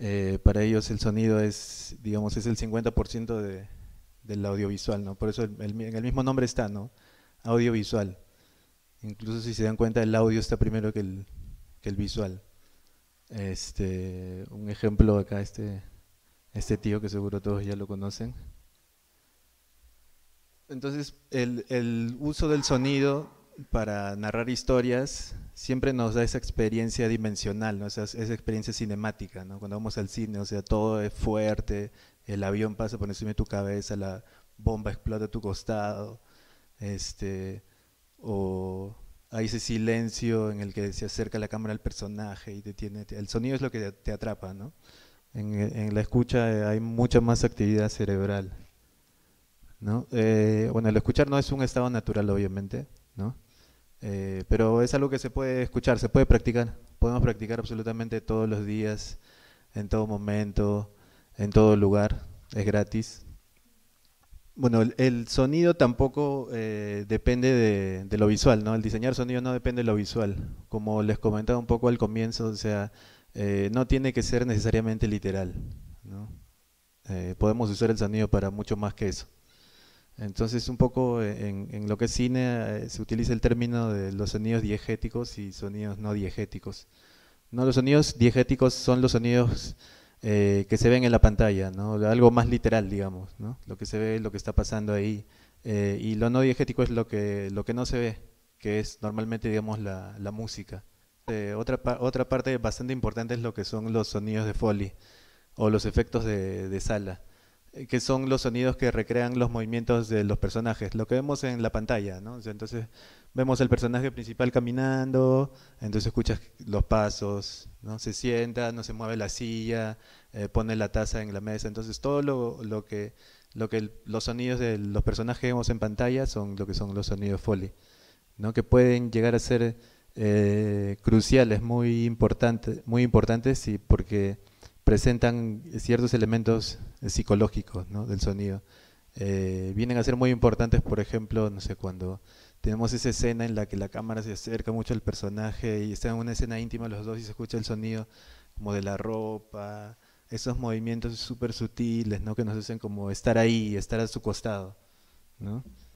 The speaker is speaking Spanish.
Eh, para ellos el sonido es, digamos, es el 50% de, del audiovisual, ¿no? Por eso el, mismo nombre está, ¿no? Audiovisual. Incluso si se dan cuenta, el audio está primero que el, visual. Este, un ejemplo acá, este, este tío que seguro todos ya lo conocen. Entonces, el uso del sonido para narrar historias siempre nos da esa experiencia dimensional, ¿no? Esa, experiencia cinemática, ¿no? cuando vamos al cine, o sea, todo es fuerte, el avión pasa por encima de tu cabeza, la bomba explota a tu costado, este, o hay ese silencio en el que se acerca la cámara al personaje y te tiene, el sonido es lo que te atrapa, ¿no? En, la escucha eh, hay mucha más actividad cerebral, eh, bueno, el escuchar no es un estado natural, obviamente, ¿no? Eh, pero es algo que se puede escuchar, se puede practicar. Podemos practicar absolutamente todos los días, en todo momento, en todo lugar. Es gratis. Bueno, el, sonido tampoco eh, depende de, lo visual, ¿no? El diseñar sonido no depende de lo visual. Como les comentaba un poco al comienzo, o sea, eh, no tiene que ser necesariamente literal, podemos usar el sonido para mucho más que eso. Entonces, un poco en, lo que es cine eh, se utiliza el término de los sonidos diegéticos y sonidos no diegéticos. No, los sonidos diegéticos son los sonidos eh, que se ven en la pantalla, ¿no? algo más literal, digamos, ¿no? lo que se ve, lo que está pasando ahí. Eh, y lo no diegético es lo que, lo que no se ve, que es normalmente, digamos, la, música. otra, otra parte bastante importante es lo que son los sonidos de foley o los efectos de sala. Eh, que son los sonidos que recrean los movimientos de los personajes, lo que vemos en la pantalla, Entonces vemos el personaje principal caminando, entonces escuchas los pasos, ¿no? Se sienta, no se mueve la silla, eh, pone la taza en la mesa, entonces todo lo, que, lo que los sonidos de los personajes vemos en pantalla son lo que son los sonidos Foley, ¿no? Que pueden llegar a ser eh, cruciales, muy, importantes, muy importantes, porque presentan ciertos elementos psicológicos ¿no? del sonido. Eh, vienen a ser muy importantes, por ejemplo, no sé, cuando tenemos esa escena en la que la cámara se acerca mucho al personaje y está en una escena íntima los dos y se escucha el sonido como de la ropa, esos movimientos súper sutiles, ¿no? Que nos hacen como estar ahí, estar a su costado, ¿no?